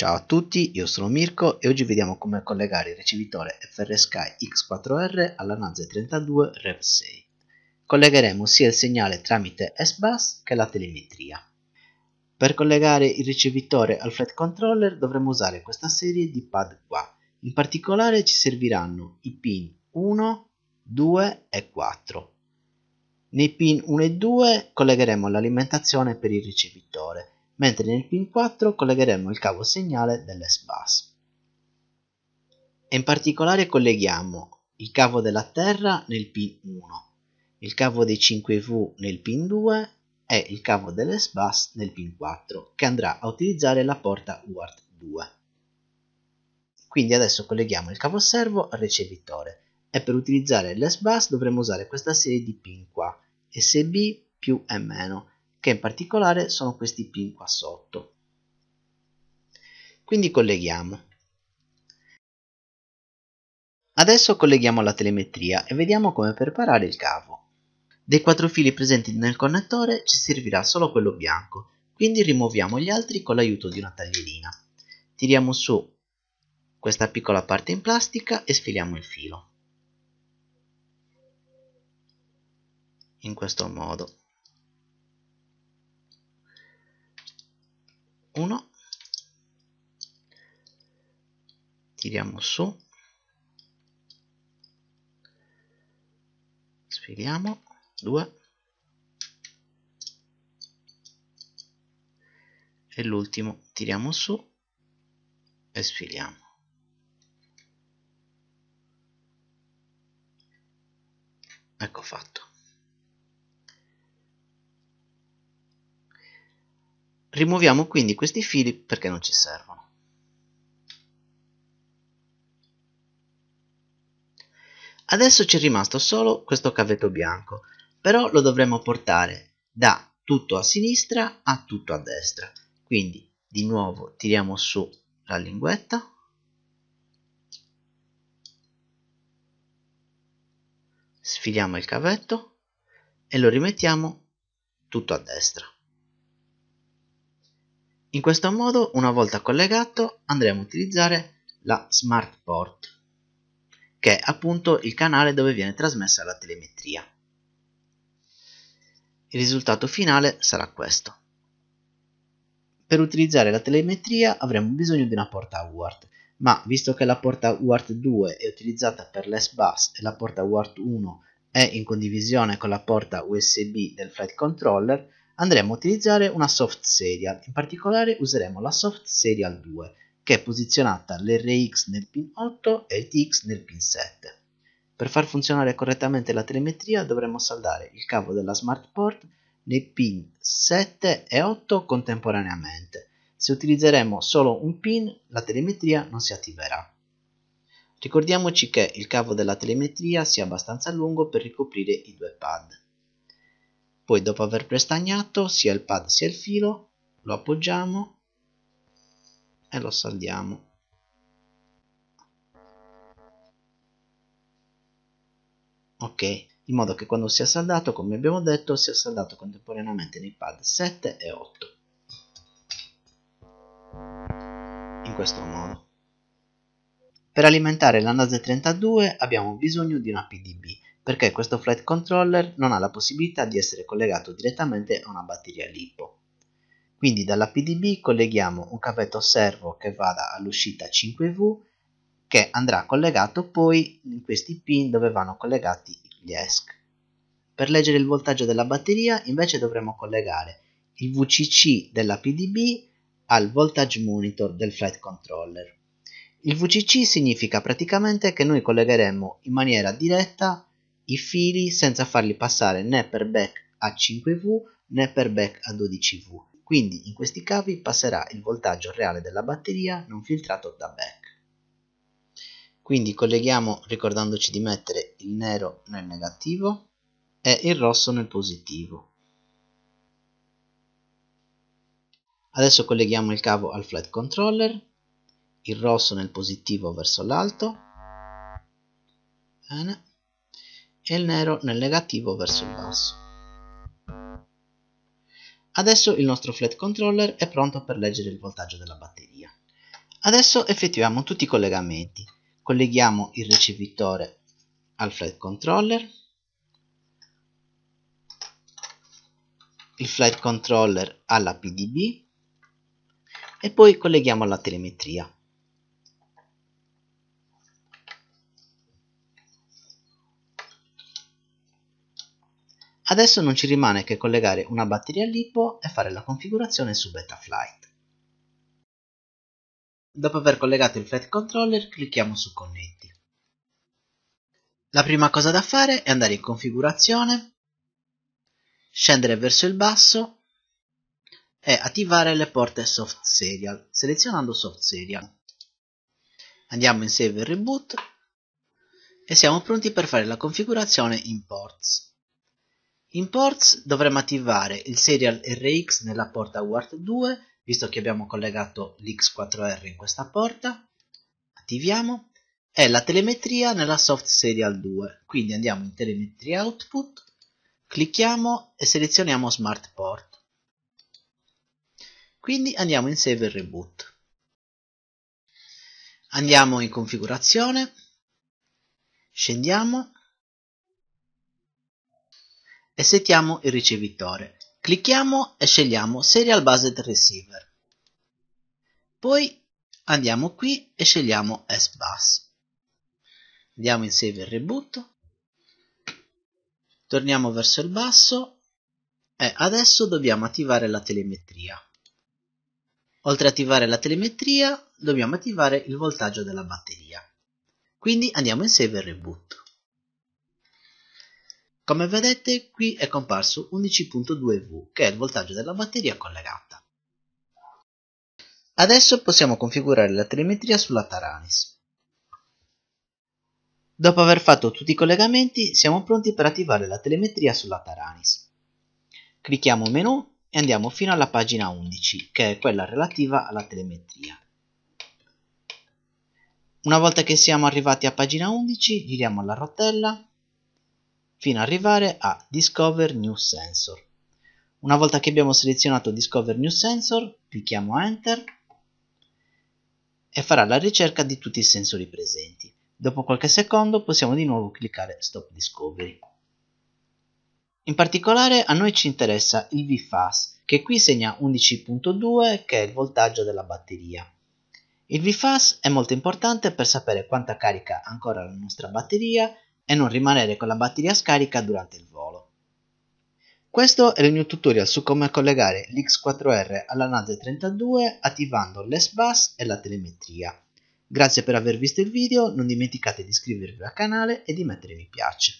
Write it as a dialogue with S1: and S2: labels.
S1: Ciao a tutti, io sono Mirko e oggi vediamo come collegare il ricevitore FRSky X4R alla NAS 32 REV6. Collegheremo sia il segnale tramite s che la telemetria. Per collegare il ricevitore al flat controller dovremo usare questa serie di pad qua. In particolare ci serviranno i pin 1, 2 e 4. Nei pin 1 e 2 collegheremo l'alimentazione per il ricevitore mentre nel pin 4 collegheremo il cavo segnale dell'S-Bus. In particolare colleghiamo il cavo della terra nel pin 1, il cavo dei 5V nel pin 2 e il cavo dell'S-Bus nel pin 4 che andrà a utilizzare la porta UART 2. Quindi adesso colleghiamo il cavo servo al ricevitore e per utilizzare l'S-Bus dovremo usare questa serie di pin qua, SB più e che in particolare sono questi pin qua sotto. Quindi colleghiamo. Adesso colleghiamo la telemetria e vediamo come preparare il cavo. Dei quattro fili presenti nel connettore ci servirà solo quello bianco, quindi rimuoviamo gli altri con l'aiuto di una taglierina. Tiriamo su questa piccola parte in plastica e sfiliamo il filo. In questo modo. 1 tiriamo su sfiliamo 2 e l'ultimo tiriamo su e sfiliamo ecco fatto Rimuoviamo quindi questi fili perché non ci servono. Adesso ci è rimasto solo questo cavetto bianco, però lo dovremmo portare da tutto a sinistra a tutto a destra. Quindi di nuovo tiriamo su la linguetta. Sfiliamo il cavetto e lo rimettiamo tutto a destra. In questo modo, una volta collegato, andremo a utilizzare la smart port, che è appunto il canale dove viene trasmessa la telemetria. Il risultato finale sarà questo. Per utilizzare la telemetria avremo bisogno di una porta UART, ma visto che la porta UART 2 è utilizzata per l'ESBUS e la porta UART 1 è in condivisione con la porta USB del flight controller, andremo a utilizzare una soft serial, in particolare useremo la soft serial 2 che è posizionata l'RX nel pin 8 e il TX nel pin 7. Per far funzionare correttamente la telemetria dovremo saldare il cavo della smart port nei pin 7 e 8 contemporaneamente. Se utilizzeremo solo un pin la telemetria non si attiverà. Ricordiamoci che il cavo della telemetria sia abbastanza lungo per ricoprire i due pad poi dopo aver prestagnato sia il pad sia il filo lo appoggiamo e lo saldiamo ok in modo che quando sia saldato come abbiamo detto sia saldato contemporaneamente nei pad 7 e 8 in questo modo per alimentare la NAS32 abbiamo bisogno di una PDB perché questo flight controller non ha la possibilità di essere collegato direttamente a una batteria LiPo. Quindi dalla PDB colleghiamo un cavetto servo che vada all'uscita 5V che andrà collegato poi in questi pin dove vanno collegati gli ESC. Per leggere il voltaggio della batteria invece dovremo collegare il VCC della PDB al voltage monitor del flight controller. Il VCC significa praticamente che noi collegheremo in maniera diretta i fili senza farli passare né per back a 5V né per back a 12V. Quindi in questi cavi passerà il voltaggio reale della batteria non filtrato da back. Quindi colleghiamo ricordandoci di mettere il nero nel negativo e il rosso nel positivo. Adesso colleghiamo il cavo al flight controller, il rosso nel positivo verso l'alto, bene, e il nero nel negativo verso il basso. Adesso il nostro flat controller è pronto per leggere il voltaggio della batteria. Adesso effettuiamo tutti i collegamenti. Colleghiamo il ricevitore al flat controller, il flat controller alla PDB e poi colleghiamo alla telemetria. Adesso non ci rimane che collegare una batteria LiPo e fare la configurazione su Betaflight. Dopo aver collegato il flight controller clicchiamo su connetti. La prima cosa da fare è andare in configurazione, scendere verso il basso e attivare le porte soft serial, selezionando soft serial. Andiamo in save e reboot e siamo pronti per fare la configurazione in ports. In ports dovremmo attivare il serial RX nella porta UART2, visto che abbiamo collegato l'X4R in questa porta. Attiviamo. E la telemetria nella soft serial 2. Quindi andiamo in telemetria output, clicchiamo e selezioniamo smart port. Quindi andiamo in save e reboot. Andiamo in configurazione, scendiamo e settiamo il ricevitore. Clicchiamo e scegliamo Serial Based Receiver. Poi andiamo qui e scegliamo S-Bus. Andiamo in Save e Reboot. Torniamo verso il basso e adesso dobbiamo attivare la telemetria. Oltre a attivare la telemetria dobbiamo attivare il voltaggio della batteria. Quindi andiamo in Save e Reboot. Come vedete qui è comparso 11.2V che è il voltaggio della batteria collegata. Adesso possiamo configurare la telemetria sulla Taranis. Dopo aver fatto tutti i collegamenti siamo pronti per attivare la telemetria sulla Taranis. Clicchiamo menu e andiamo fino alla pagina 11 che è quella relativa alla telemetria. Una volta che siamo arrivati a pagina 11 giriamo la rotella fino ad arrivare a Discover New Sensor. Una volta che abbiamo selezionato Discover New Sensor, clicchiamo Enter e farà la ricerca di tutti i sensori presenti. Dopo qualche secondo possiamo di nuovo cliccare Stop Discovery. In particolare a noi ci interessa il VFAS, che qui segna 11.2 che è il voltaggio della batteria. Il VFAS è molto importante per sapere quanta carica ancora la nostra batteria e non rimanere con la batteria scarica durante il volo. Questo era il mio tutorial su come collegare l'X4R alla NASA 32 attivando l'S-Bus e la telemetria. Grazie per aver visto il video, non dimenticate di iscrivervi al canale e di mettere mi piace.